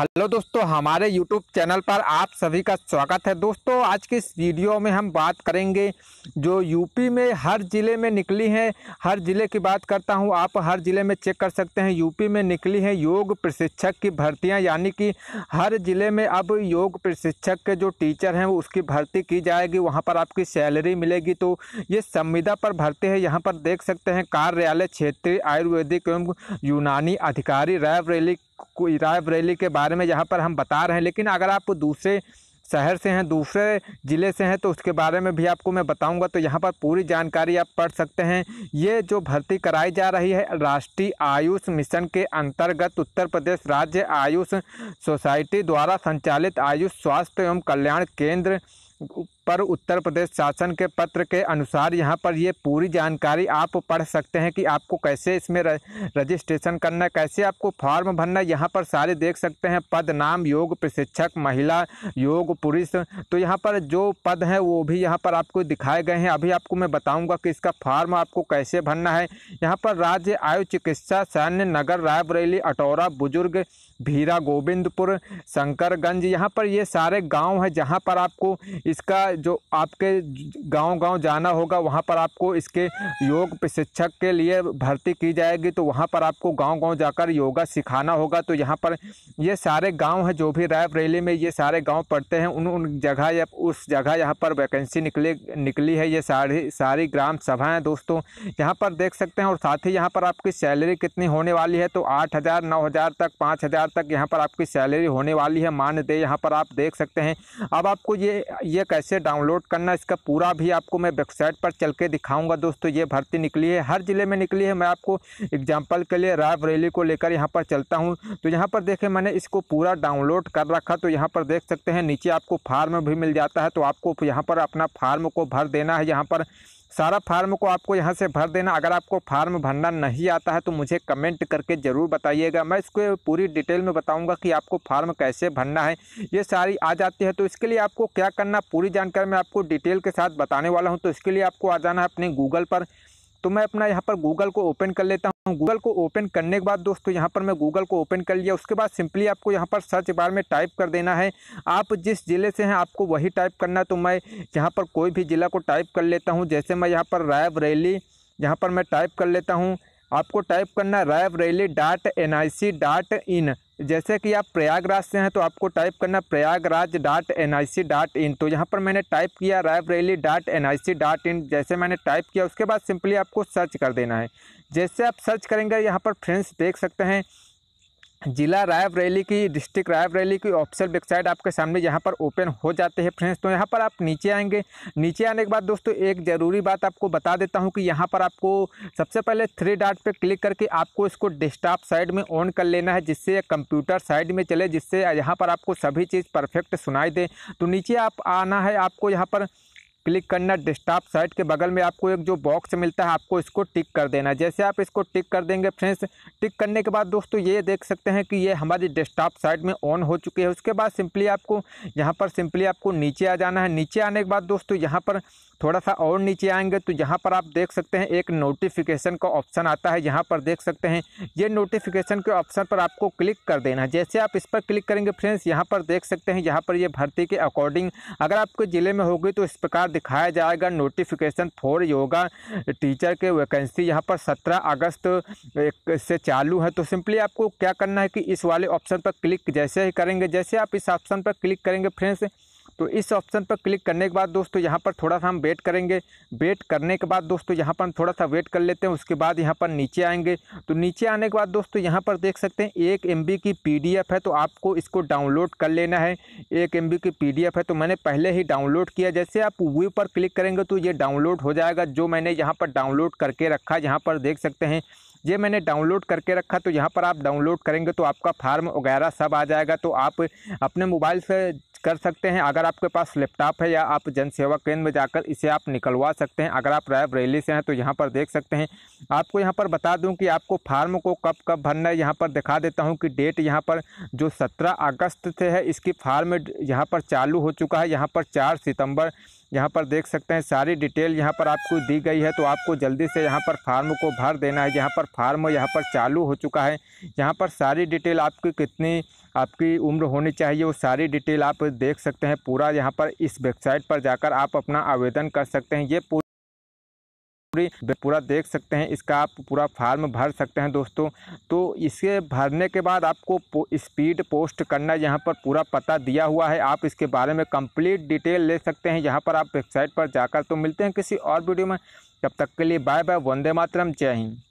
hello दोस्तों हमारे YouTube channel पर आप सभी का स्वागत है दोस्तों आज की इस वीडियो में हम बात करेंगे जो यूपी में हर ज़िले में निकली है हर ज़िले की बात करता हूं आप हर ज़िले में चेक कर सकते हैं यूपी में निकली है योग प्रशिक्षक की भर्तियां यानी कि हर ज़िले में अब योग प्रशिक्षक के जो टीचर हैं उसकी भर्ती की जाएगी वहाँ पर आपकी सैलरी मिलेगी तो ये संविदा पर भर्ती है यहाँ पर देख सकते हैं कार्यालय क्षेत्रीय आयुर्वेदिक एवं यूनानी अधिकारी रायबरेली कोई राय बरेली के बारे में यहाँ पर हम बता रहे हैं लेकिन अगर आप दूसरे शहर से हैं दूसरे ज़िले से हैं तो उसके बारे में भी आपको मैं बताऊंगा तो यहाँ पर पूरी जानकारी आप पढ़ सकते हैं ये जो भर्ती कराई जा रही है राष्ट्रीय आयुष मिशन के अंतर्गत उत्तर प्रदेश राज्य आयुष सोसाइटी द्वारा संचालित आयुष स्वास्थ्य एवं कल्याण केंद्र पर उत्तर प्रदेश शासन के पत्र के अनुसार यहाँ पर ये पूरी जानकारी आप पढ़ सकते हैं कि आपको कैसे इसमें रजिस्ट्रेशन करना है कैसे आपको फॉर्म भरना है यहाँ पर सारे देख सकते हैं पद नाम योग प्रशिक्षक महिला योग पुरुष तो यहाँ पर जो पद हैं वो भी यहाँ पर आपको दिखाए गए हैं अभी आपको मैं बताऊँगा कि इसका फॉर्म आपको कैसे भरना है यहाँ पर राज्य आयु चिकित्सा सैन्य नगर रायबरेली अटौरा बुजुर्ग भीरा गोविंदपुर शंकरगंज यहाँ पर ये सारे गांव हैं जहाँ पर आपको इसका जो आपके गांव गांव जाना होगा वहां पर आपको इसके योग प्रशिक्षक के लिए भर्ती की जाएगी तो वहां पर आपको गांव गांव जाकर योगा सिखाना होगा तो यहाँ पर ये सारे गांव हैं जो भी रैप रैली में ये सारे गांव पड़ते हैं उन उन जगह या उस जगह यहाँ पर वैकेंसी निकले निकली है ये सारी सारी ग्राम सभाएँ हैं दोस्तों यहाँ पर देख सकते हैं और साथ ही यहाँ पर आपकी सैलरी कितनी होने वाली है तो आठ हज़ार नौ हज़ार तक पाँच हज़ार तक यहाँ पर आपकी सैलरी होने वाली है मानदेय यहाँ पर आप देख सकते हैं अब आपको ये ये कैसे डाउनलोड करना इसका पूरा भी आपको मैं वेबसाइट पर चल के दिखाऊँगा दोस्तों ये भर्ती निकली है हर ज़िले में निकली है मैं आपको एग्जाम्पल के लिए रायबरेली को लेकर यहाँ पर चलता हूँ तो यहाँ पर देखें मैंने इसको पूरा डाउनलोड कर रखा तो यहाँ पर देख सकते हैं नीचे आपको फार्म भी मिल जाता है तो आपको यहाँ पर अपना फार्म को भर देना है यहाँ पर सारा फार्म को आपको यहाँ से भर देना अगर आपको फार्म भरना नहीं आता है तो मुझे कमेंट करके ज़रूर बताइएगा मैं इसको पूरी डिटेल में बताऊँगा कि आपको फार्म कैसे भरना है ये सारी आ जाती है तो इसके लिए आपको क्या करना पूरी जानकारी मैं आपको डिटेल के साथ बताने वाला हूँ तो इसके लिए आपको आ जाना है अपने गूगल पर तो मैं अपना यहाँ पर गूगल को ओपन कर लेता हूँ गूगल को ओपन करने के बाद दोस्तों यहाँ पर मैं गूगल को ओपन कर लिया उसके बाद सिंपली आपको यहाँ पर सर्च बार में टाइप कर देना है आप जिस ज़िले से हैं आपको वही टाइप करना तो मैं यहाँ पर कोई भी ज़िला को टाइप कर लेता हूँ जैसे मैं यहाँ पर रायबरेली यहाँ पर मैं टाइप कर लेता हूँ आपको टाइप करना है Raebareli dot N I C dot in जैसे कि आप प्रयागराज से हैं तो आपको टाइप करना Prayagraj dot N I C dot in तो यहाँ पर मैंने टाइप किया राय रैली dot N I C dot in जैसे मैंने टाइप किया उसके बाद सिंपली आपको सर्च कर देना है जैसे आप सर्च करेंगे यहाँ पर फ्रेंड्स देख सकते हैं जिला रायबरेली की डिस्ट्रिक्ट रायबरेली की ऑफिशियल वेबसाइट आपके सामने यहाँ पर ओपन हो जाते हैं फ्रेंड्स तो यहाँ पर आप नीचे आएंगे नीचे आने के बाद दोस्तों एक ज़रूरी बात आपको बता देता हूँ कि यहाँ पर आपको सबसे पहले थ्री डाट पे क्लिक करके आपको इसको डेस्कटॉप साइड में ऑन कर लेना है जिससे कंप्यूटर साइड में चले जिससे यहाँ पर आपको सभी चीज़ परफेक्ट सुनाई दे तो नीचे आप आना है आपको यहाँ पर क्लिक करना डेस्कटॉप साइट के बगल में आपको एक जो बॉक्स मिलता है आपको इसको टिक कर देना जैसे आप इसको टिक कर देंगे फ्रेंड्स टिक करने के बाद दोस्तों ये देख सकते हैं कि ये हमारी डेस्कटॉप साइट में ऑन हो चुकी है उसके बाद सिंपली आपको यहाँ पर सिंपली आपको नीचे आ जाना है नीचे आने के बाद दोस्तों यहाँ पर थोड़ा सा और नीचे आएंगे तो यहाँ पर आप देख सकते हैं एक नोटिफिकेशन का ऑप्शन आता है यहाँ पर देख सकते हैं ये नोटिफिकेशन के ऑप्शन पर आपको क्लिक कर देना है जैसे आप इस पर क्लिक करेंगे फ्रेंड्स यहाँ पर देख सकते हैं यहाँ पर ये भर्ती के अकॉर्डिंग अगर आपके ज़िले में होगी तो इस प्रकार दिखाया जाएगा नोटिफिकेशन फॉर योगा टीचर के वैकेंसी यहाँ पर सत्रह अगस्त से चालू है तो सिंपली आपको क्या करना है कि इस वाले ऑप्शन पर क्लिक जैसे ही करेंगे जैसे आप इस ऑप्शन पर क्लिक करेंगे फ्रेंड्स तो इस ऑप्शन पर क्लिक करने के बाद दोस्तों यहाँ पर थोड़ा सा हम वेट करेंगे वेट करने के बाद दोस्तों यहाँ पर हम थोड़ा सा वेट कर लेते हैं उसके बाद यहाँ पर नीचे आएंगे तो नीचे आने के बाद दोस्तों यहाँ पर देख सकते हैं एक एम की पी है तो आपको इसको डाउनलोड कर लेना है एक एम की पी है तो मैंने पहले ही डाउनलोड किया जैसे आप वी पर क्लिक करेंगे तो ये डाउनलोड हो जाएगा जो मैंने यहाँ पर डाउनलोड करके रखा यहाँ पर देख सकते हैं ये मैंने डाउनलोड करके रखा तो यहाँ पर आप डाउनलोड करेंगे तो आपका फार्म वगैरह सब आ जाएगा तो आप अपने मोबाइल से कर सकते हैं अगर आपके पास लैपटॉप है या आप जन सेवा केंद्र में जाकर इसे आप निकलवा सकते हैं अगर आप रायबरेली से हैं तो यहाँ पर देख सकते हैं आपको यहाँ पर बता दूँ कि आपको फार्म को कब कब भरना है यहाँ पर दिखा देता हूँ कि डेट यहाँ पर जो सत्रह अगस्त से है इसकी फार्म यहाँ पर चालू हो चुका है यहाँ पर चार सितम्बर यहाँ पर देख सकते हैं सारी डिटेल यहाँ पर आपको दी गई है तो आपको जल्दी से यहाँ पर फार्म को भर देना है यहाँ पर फार्म यहाँ पर चालू हो चुका है यहाँ पर सारी डिटेल आपकी कितनी आपकी उम्र होनी चाहिए वो सारी डिटेल आप देख सकते हैं पूरा यहाँ पर इस वेबसाइट पर जाकर आप अपना आवेदन कर सकते हैं ये पूरी पूरा देख सकते हैं इसका आप पूरा फार्म भर सकते हैं दोस्तों तो इसके भरने के बाद आपको स्पीड पोस्ट करना यहाँ पर पूरा पता दिया हुआ है आप इसके बारे में कंप्लीट डिटेल ले सकते हैं यहाँ पर आप वेबसाइट पर जाकर तो मिलते हैं किसी और वीडियो में तब तक के लिए बाय बाय वंदे मातरम जय हिंद